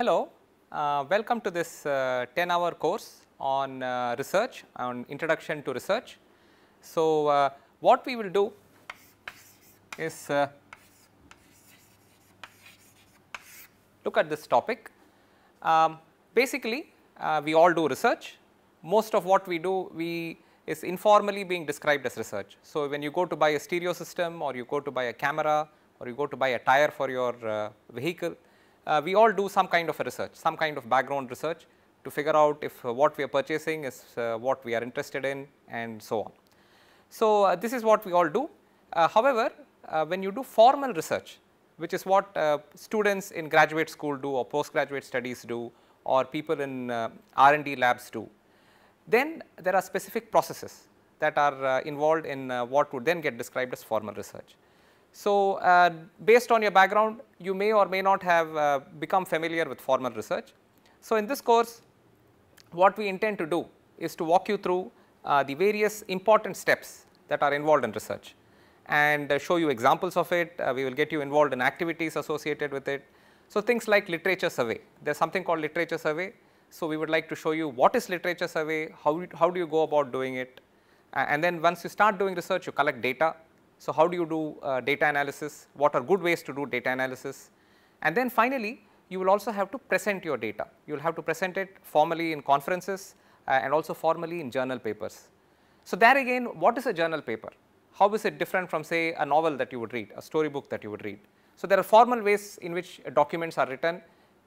Hello, uh, welcome to this uh, 10 hour course on uh, research on introduction to research. So, uh, what we will do is uh, look at this topic. Um, basically, we all do research. Most of what we do we is informally being described as research. So, when you go to buy a stereo system or you go to buy a camera or you go to buy a tire for your vehicle, uh, we all do some kind of research, some kind of background research to figure out if uh, what we are purchasing is uh, what we are interested in and so on. So, uh, this is what we all do. Uh, however, uh, when you do formal research, which is what students in graduate school do or postgraduate studies do or people in R&D labs do, then there are specific processes that are involved in what would then get described as formal research. So, uh, based on your background you may or may not have uh, become familiar with formal research. So, in this course what we intend to do is to walk you through uh, the various important steps that are involved in research and uh, show you examples of it. Uh, we will get you involved in activities associated with it. So, things like literature survey, there is something called literature survey. So, we would like to show you what is literature survey, how, how do you go about doing it and then once you start doing research you collect data so, how do you do uh, data analysis, what are good ways to do data analysis and then finally, you will also have to present your data. You will have to present it formally in conferences uh, and also formally in journal papers. So, there again what is a journal paper? How is it different from say a novel that you would read, a storybook that you would read? So, there are formal ways in which documents are written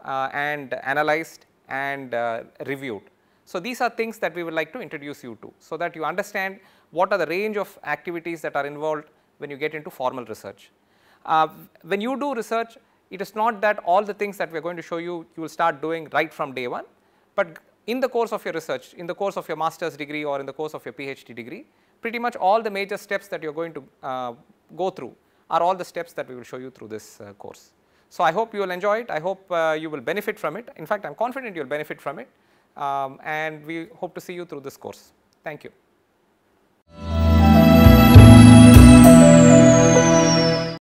uh, and analyzed and uh, reviewed. So, these are things that we would like to introduce you to, so that you understand what are the range of activities that are involved, when you get into formal research. Uh, when you do research, it is not that all the things that we are going to show you, you will start doing right from day one, but in the course of your research, in the course of your master's degree or in the course of your PhD degree, pretty much all the major steps that you are going to uh, go through are all the steps that we will show you through this uh, course. So, I hope you will enjoy it, I hope uh, you will benefit from it, in fact I am confident you will benefit from it um, and we hope to see you through this course. Thank you.